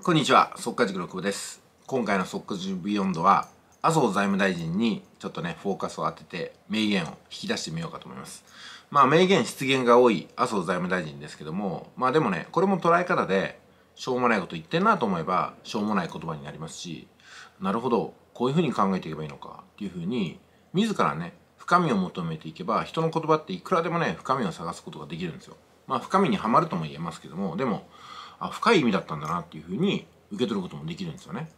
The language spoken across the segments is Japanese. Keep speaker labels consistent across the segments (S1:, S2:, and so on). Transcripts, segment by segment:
S1: こんにちは、速稼塾の久保です。今回の速稼塾ビヨンドは、麻生財務大臣にちょっとね、フォーカスを当てて、名言を引き出してみようかと思います。まあ、名言、失言が多い麻生財務大臣ですけども、まあでもね、これも捉え方で、しょうもないこと言ってんなと思えば、しょうもない言葉になりますし、なるほど、こういうふうに考えていけばいいのか、っていうふうに、自らね、深みを求めていけば、人の言葉っていくらでもね、深みを探すことができるんですよ。まあ、深みにはまるとも言えますけども、でも、あ深い意味だったんだなっていうふうに受け取ることもできるんですよね。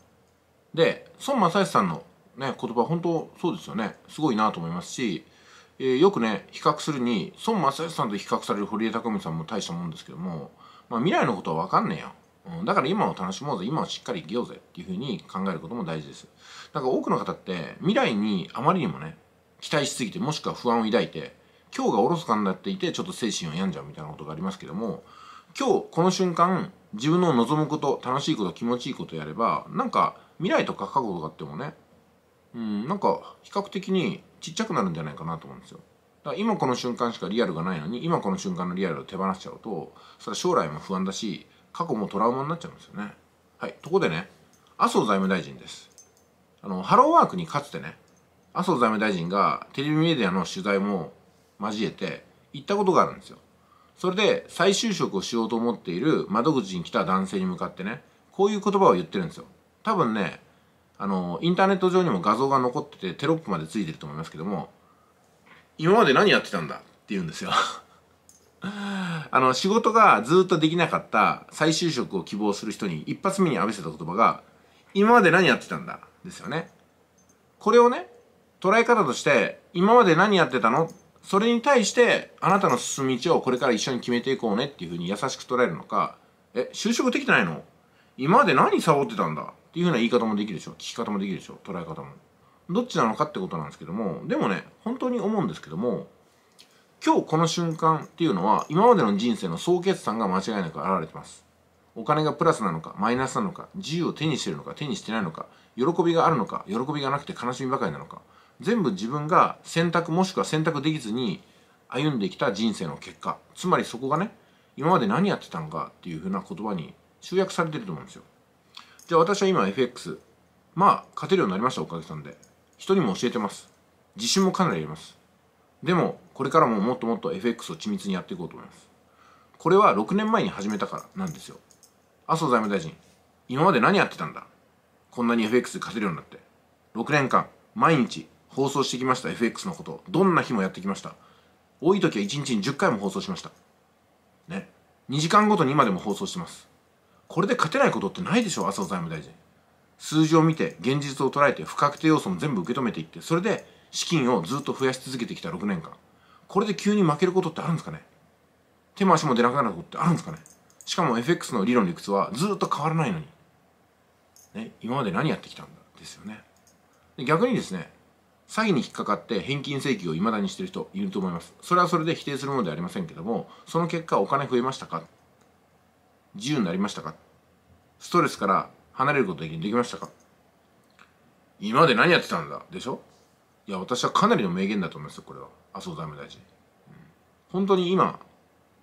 S1: で孫正義さんの、ね、言葉本当そうですよねすごいなと思いますし、えー、よくね比較するに孫正義さんと比較される堀江貴文さんも大したもんですけども、まあ、未来のことは分かんねえよ。うん、だから今を楽しもうぜ今をしっかり生きようぜっていうふうに考えることも大事です。だから多くの方って未来にあまりにもね期待しすぎてもしくは不安を抱いて今日がおろそかになっていてちょっと精神を病んじゃうみたいなことがありますけども今日この瞬間自分の望むこと楽しいこと気持ちいいことやればなんか未来とか過去とかってもねうんなんか比較的にちっちゃくなるんじゃないかなと思うんですよだから今この瞬間しかリアルがないのに今この瞬間のリアルを手放しちゃうとそれは将来も不安だし過去もトラウマになっちゃうんですよねはいとこでね麻生財務大臣ですあのハローワークにかつてね麻生財務大臣がテレビメディアの取材も交えて行ったことがあるんですよそれで再就職をしようと思っている窓口に来た男性に向かってね、こういう言葉を言ってるんですよ。多分ね、あの、インターネット上にも画像が残っててテロップまでついてると思いますけども、今まで何やってたんだって言うんですよ。あの、仕事がずっとできなかった再就職を希望する人に一発目に浴びせた言葉が、今まで何やってたんだですよね。これをね、捉え方として、今まで何やってたのそれに対してあなたの進む道をこれから一緒に決めていこうねっていうふうに優しく捉えるのかえ就職できてないの今まで何サボってたんだっていうふうな言い方もできるでしょ聞き方もできるでしょ捉え方もどっちなのかってことなんですけどもでもね本当に思うんですけども今日この瞬間っていうのは今までの人生の総決算が間違いなく現れてますお金がプラスなのかマイナスなのか自由を手にしてるのか手にしてないのか喜びがあるのか喜びがなくて悲しみばかりなのか全部自分が選択もしくは選択できずに歩んできた人生の結果つまりそこがね今まで何やってたのかっていうふうな言葉に集約されてると思うんですよじゃあ私は今 FX まあ勝てるようになりましたおかげさんで人にも教えてます自信もかなりありますでもこれからももっともっと FX を緻密にやっていこうと思いますこれは6年前に始めたからなんですよ麻生財務大臣今まで何やってたんだこんなに FX で勝てるようになって6年間毎日放送してきました FX のことどんな日もやってきました多い時は1日に10回も放送しましたね2時間ごとに今でも放送してますこれで勝てないことってないでしょ麻生財務大臣数字を見て現実を捉えて不確定要素も全部受け止めていってそれで資金をずっと増やし続けてきた6年間これで急に負けることってあるんですかね手も足も出なくなることってあるんですかねしかも FX の理論理屈はずっと変わらないのに、ね、今まで何やってきたんだですよねで逆にですね詐欺に引っかかって返金請求を未だにしてる人いると思いますそれはそれで否定するものではありませんけどもその結果お金増えましたか自由になりましたかストレスから離れることできましたか今まで何やってたんだでしょいや私はかなりの名言だと思いますよこれは麻生財務大臣、本当に今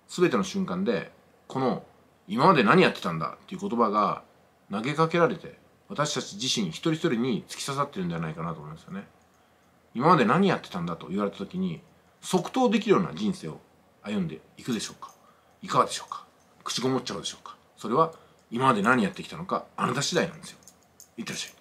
S1: 全ての瞬間でこの「今まで何やってたんだ」っていう言葉が投げかけられて私たち自身一人一人に突き刺さってるんじゃないかなと思いますよね。今まで何やってたんだと言われた時に即答できるような人生を歩んでいくでしょうかいかがでしょうか口ごもっちゃうでしょうかそれは今まで何やってきたのかあなた次第なんですよいってらっしゃい